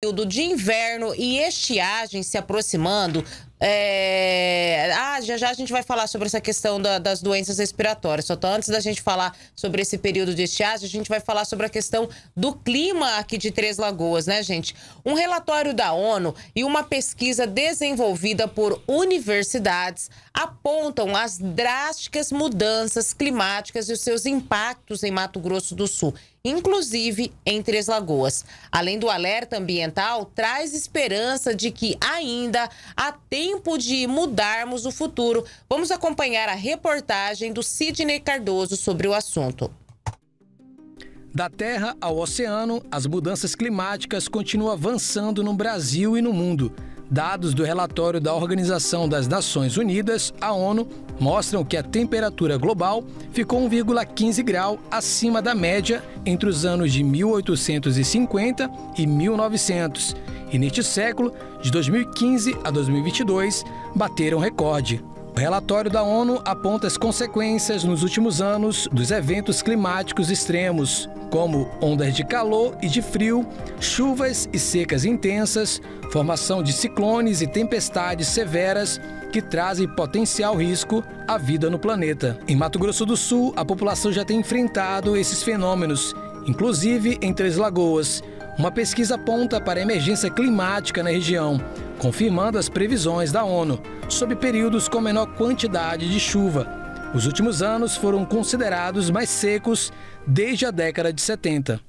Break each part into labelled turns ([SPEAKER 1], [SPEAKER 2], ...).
[SPEAKER 1] período de inverno e estiagem se aproximando. É... Ah, já já a gente vai falar sobre essa questão da, das doenças respiratórias. Só então, antes da gente falar sobre esse período de estiagem, a gente vai falar sobre a questão do clima aqui de Três Lagoas, né, gente? Um relatório da ONU e uma pesquisa desenvolvida por universidades apontam as drásticas mudanças climáticas e os seus impactos em Mato Grosso do Sul inclusive em Três Lagoas. Além do alerta ambiental, traz esperança de que ainda há tempo de mudarmos o futuro. Vamos acompanhar a reportagem do Sidney Cardoso sobre o assunto.
[SPEAKER 2] Da terra ao oceano, as mudanças climáticas continuam avançando no Brasil e no mundo. Dados do relatório da Organização das Nações Unidas, a ONU, mostram que a temperatura global ficou 1,15 grau acima da média entre os anos de 1850 e 1900. E neste século, de 2015 a 2022, bateram recorde. O relatório da ONU aponta as consequências nos últimos anos dos eventos climáticos extremos, como ondas de calor e de frio, chuvas e secas intensas, formação de ciclones e tempestades severas que trazem potencial risco à vida no planeta. Em Mato Grosso do Sul, a população já tem enfrentado esses fenômenos, inclusive em Três Lagoas. Uma pesquisa aponta para a emergência climática na região, confirmando as previsões da ONU, sobre períodos com menor quantidade de chuva, os últimos anos foram considerados mais secos desde a década de 70.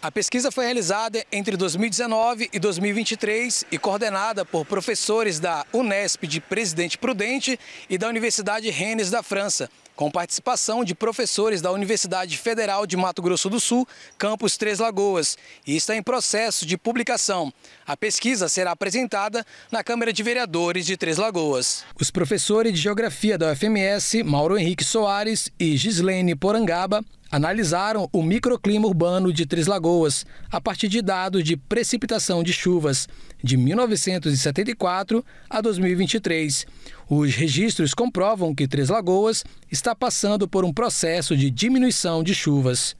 [SPEAKER 2] A pesquisa foi realizada entre 2019 e 2023 e coordenada por professores da Unesp de Presidente Prudente e da Universidade Rennes da França, com participação de professores da Universidade Federal de Mato Grosso do Sul, campus Três Lagoas, e está em processo de publicação. A pesquisa será apresentada na Câmara de Vereadores de Três Lagoas. Os professores de Geografia da UFMS, Mauro Henrique Soares e Gislene Porangaba, analisaram o microclima urbano de Três Lagoas a partir de dados de precipitação de chuvas de 1974 a 2023. Os registros comprovam que Três Lagoas está passando por um processo de diminuição de chuvas.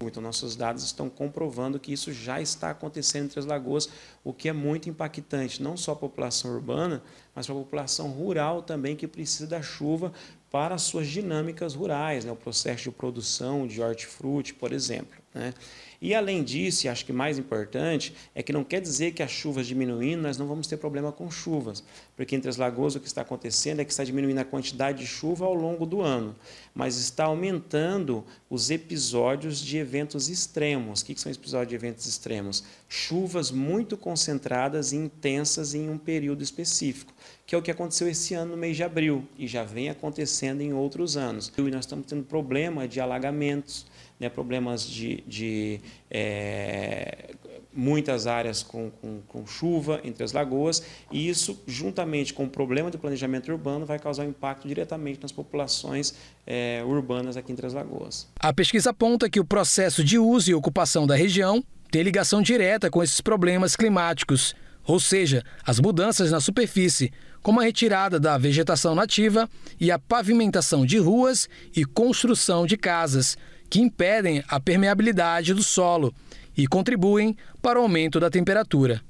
[SPEAKER 1] Então, nossos dados estão comprovando que isso já está acontecendo em Três Lagoas, o que é muito impactante, não só para a população urbana, mas para a população rural também, que precisa da chuva para as suas dinâmicas rurais, né? o processo de produção de hortifruti, por exemplo. Né? E além disso, e acho que mais importante, é que não quer dizer que as chuvas diminuindo, nós não vamos ter problema com chuvas, porque entre as lagoas o que está acontecendo é que está diminuindo a quantidade de chuva ao longo do ano, mas está aumentando os episódios de eventos extremos. O que são episódios de eventos extremos? Chuvas muito concentradas e intensas em um período específico, que é o que aconteceu esse ano no mês de abril e já vem acontecendo em outros anos. E nós estamos tendo problema de alagamentos né, problemas de, de é, muitas áreas com, com, com, chuva entre as lagoas, e isso, juntamente com o problema do planejamento urbano, vai causar um impacto diretamente nas populações é, urbanas aqui entre as lagoas.
[SPEAKER 2] A pesquisa aponta que o processo de uso e ocupação da região tem ligação direta com esses problemas climáticos, ou seja, as mudanças na superfície, como a retirada da vegetação nativa e a pavimentação de ruas e construção de casas que impedem a permeabilidade do solo e contribuem para o aumento da temperatura.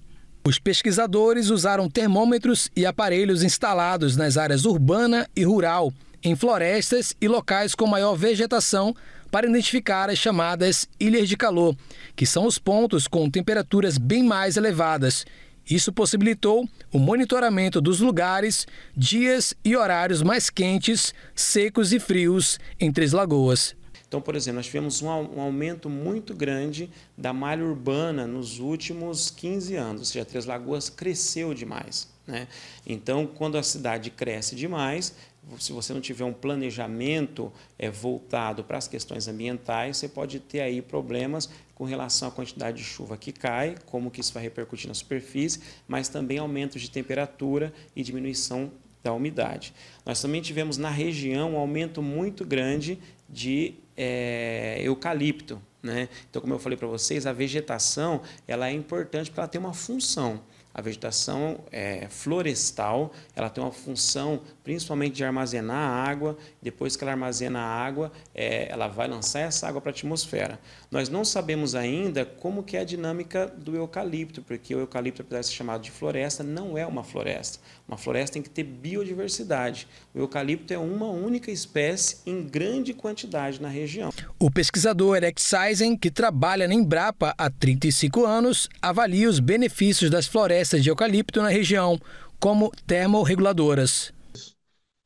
[SPEAKER 2] Os pesquisadores usaram termômetros e aparelhos instalados nas áreas urbana e rural, em florestas e locais com maior vegetação, para identificar as chamadas ilhas de calor, que são os pontos com temperaturas bem mais elevadas. Isso possibilitou o monitoramento dos lugares, dias e horários mais quentes, secos e frios em Três Lagoas. Então, por exemplo, nós tivemos
[SPEAKER 1] um, um aumento muito grande da malha urbana nos últimos 15 anos, ou seja, Três Lagoas cresceu demais. Né? Então, quando a cidade cresce demais, se você não tiver um planejamento é, voltado para as questões ambientais, você pode ter aí problemas com relação à quantidade de chuva que cai, como que isso vai repercutir na superfície, mas também aumentos de temperatura e diminuição da umidade. Nós também tivemos na região um aumento muito grande de é, eucalipto. Né? Então, como eu falei para vocês, a vegetação ela é importante porque ela tem uma função. A vegetação é, florestal ela tem uma função principalmente de armazenar água. Depois que ela armazena a água, é, ela vai lançar essa água para a atmosfera. Nós não sabemos ainda como que é a dinâmica do eucalipto, porque o eucalipto, apesar de ser chamado de floresta, não é uma floresta. Uma floresta tem que ter biodiversidade. O eucalipto é uma única espécie em grande quantidade na região.
[SPEAKER 2] O pesquisador Eric Seisen, que trabalha na Embrapa há 35 anos, avalia os benefícios das florestas florestas de eucalipto na região, como termorreguladoras.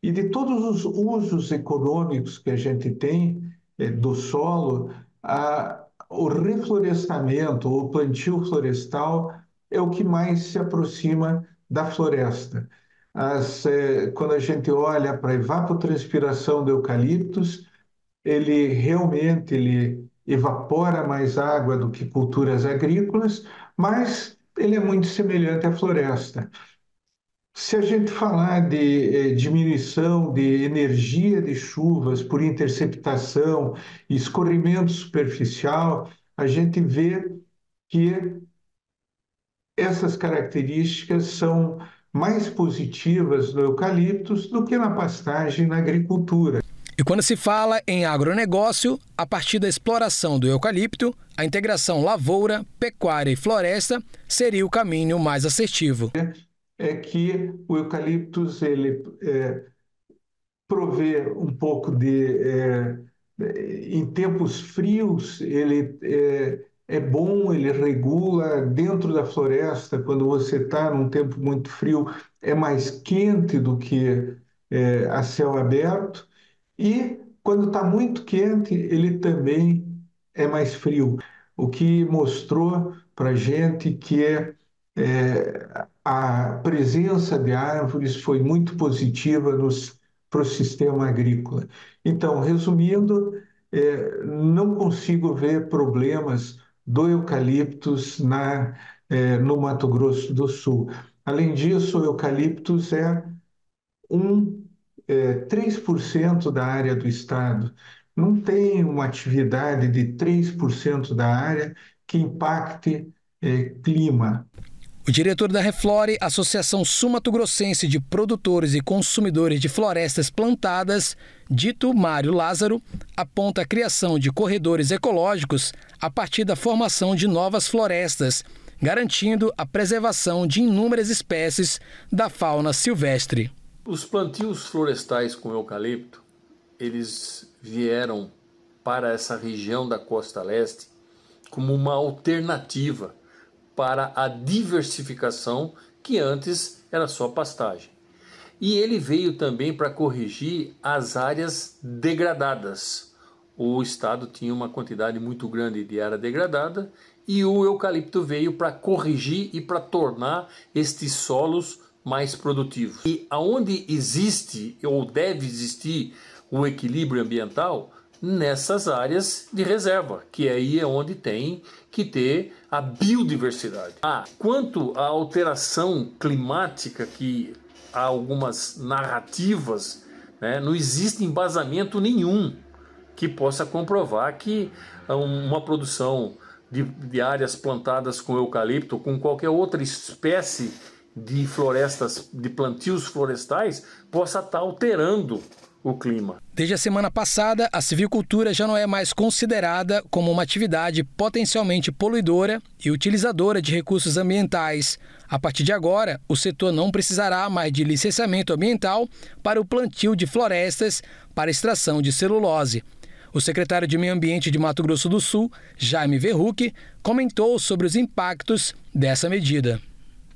[SPEAKER 3] E de todos os usos econômicos que a gente tem eh, do solo, a, o reflorestamento, o plantio florestal, é o que mais se aproxima da floresta. As, é, quando a gente olha para a evapotranspiração do eucaliptos, ele realmente ele evapora mais água do que culturas agrícolas, mas ele é muito semelhante à floresta. Se a gente falar de eh, diminuição de energia de chuvas por interceptação e escorrimento superficial, a gente vê que essas características são mais positivas no eucaliptus do que na
[SPEAKER 2] pastagem e na
[SPEAKER 3] agricultura.
[SPEAKER 2] E quando se fala em agronegócio, a partir da exploração do eucalipto, a integração lavoura, pecuária e floresta seria o caminho mais assertivo.
[SPEAKER 3] É que o eucaliptus ele é, provê um pouco de é, é em tempos frios ele é, é bom, ele regula dentro da floresta, quando você está num tempo muito frio, é mais quente do que é, a céu aberto. E quando está muito quente, ele também é mais frio, o que mostrou para a gente que é, é, a presença de árvores foi muito positiva para o sistema agrícola. Então, resumindo, é, não consigo ver problemas do eucaliptus na, é, no Mato Grosso do Sul. Além disso, o eucaliptus é um é, 3% da área do Estado, não tem uma atividade
[SPEAKER 2] de 3% da área que impacte é, clima. O diretor da Reflore, Associação Sumato Grossense de Produtores e Consumidores de Florestas Plantadas, dito Mário Lázaro, aponta a criação de corredores ecológicos a partir da formação de novas florestas, garantindo a preservação de inúmeras espécies da fauna silvestre.
[SPEAKER 4] Os plantios florestais com eucalipto, eles vieram para essa região da costa leste como uma alternativa para a diversificação que antes era só pastagem. E ele veio também para corrigir as áreas degradadas. O estado tinha uma quantidade muito grande de área degradada e o eucalipto veio para corrigir e para tornar estes solos mais produtivos. E aonde existe ou deve existir o equilíbrio ambiental nessas áreas de reserva, que é aí é onde tem que ter a biodiversidade. Ah, quanto à alteração climática que há algumas narrativas, né, não existe embasamento nenhum que possa comprovar que uma produção de, de áreas plantadas com eucalipto, com qualquer outra espécie de florestas, de plantios florestais, possa estar tá alterando o clima.
[SPEAKER 2] Desde a semana passada, a civicultura já não é mais considerada como uma atividade potencialmente poluidora e utilizadora de recursos ambientais. A partir de agora, o setor não precisará mais de licenciamento ambiental para o plantio de florestas para extração de celulose. O secretário de Meio Ambiente de Mato Grosso do Sul, Jaime Verruc, comentou sobre os impactos dessa medida.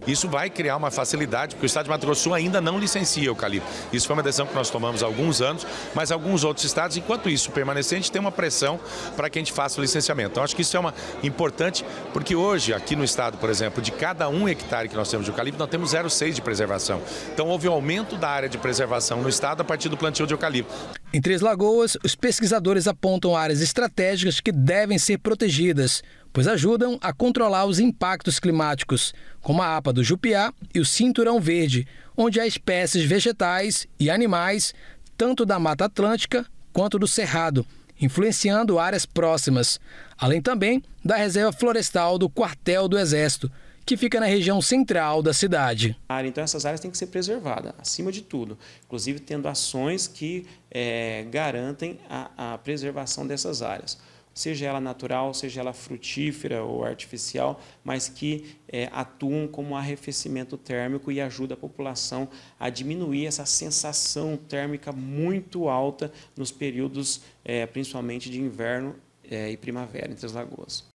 [SPEAKER 4] Isso vai criar uma facilidade, porque o Estado de Mato Grosso ainda não licencia eucalipto. Isso foi uma decisão que nós tomamos há alguns anos, mas alguns outros estados, enquanto isso permanecente, tem uma pressão para que a gente faça o licenciamento. Então, acho que isso é uma importante, porque hoje, aqui no estado, por exemplo, de cada um hectare que nós temos de eucalipto, nós temos 0,6 de preservação. Então, houve um aumento da área de preservação no estado a partir do plantio de eucalipto.
[SPEAKER 2] Em Três Lagoas, os pesquisadores apontam áreas estratégicas que devem ser protegidas, pois ajudam a controlar os impactos climáticos, como a APA do Jupiá e o Cinturão Verde, onde há espécies vegetais e animais, tanto da Mata Atlântica quanto do Cerrado, influenciando áreas próximas, além também da Reserva Florestal do Quartel do Exército, que fica na região central da cidade. Então essas áreas têm que ser preservadas, acima de tudo, inclusive tendo
[SPEAKER 1] ações que é, garantem a, a preservação dessas áreas seja ela natural, seja ela frutífera ou artificial, mas que é, atuam como arrefecimento térmico e ajuda a população a diminuir essa sensação térmica muito alta nos períodos, é, principalmente de inverno é, e primavera entre as lagoas.